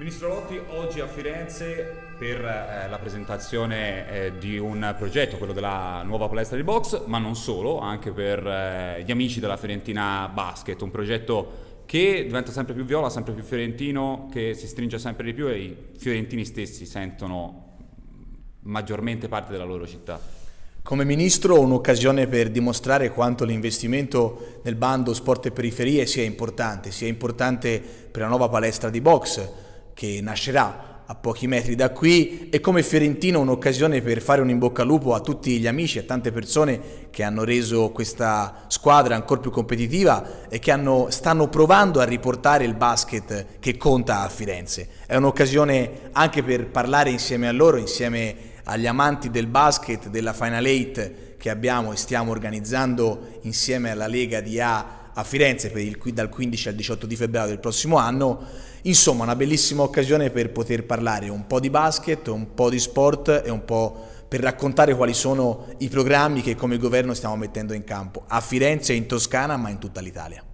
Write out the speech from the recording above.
Ministro Lotti, oggi a Firenze per eh, la presentazione eh, di un progetto, quello della nuova palestra di box, ma non solo, anche per eh, gli amici della Fiorentina Basket, un progetto che diventa sempre più viola, sempre più fiorentino, che si stringe sempre di più e i fiorentini stessi sentono maggiormente parte della loro città. Come ministro ho un'occasione per dimostrare quanto l'investimento nel bando sport e periferie sia importante, sia importante per la nuova palestra di boxe che nascerà a pochi metri da qui e come Fiorentino un'occasione per fare un in bocca al lupo a tutti gli amici, a tante persone che hanno reso questa squadra ancora più competitiva e che hanno, stanno provando a riportare il basket che conta a Firenze. È un'occasione anche per parlare insieme a loro, insieme agli amanti del basket, della Final Eight che abbiamo e stiamo organizzando insieme alla Lega di A a Firenze il, dal 15 al 18 di febbraio del prossimo anno. Insomma, una bellissima occasione per poter parlare un po' di basket, un po' di sport e un po' per raccontare quali sono i programmi che come governo stiamo mettendo in campo a Firenze, in Toscana, ma in tutta l'Italia.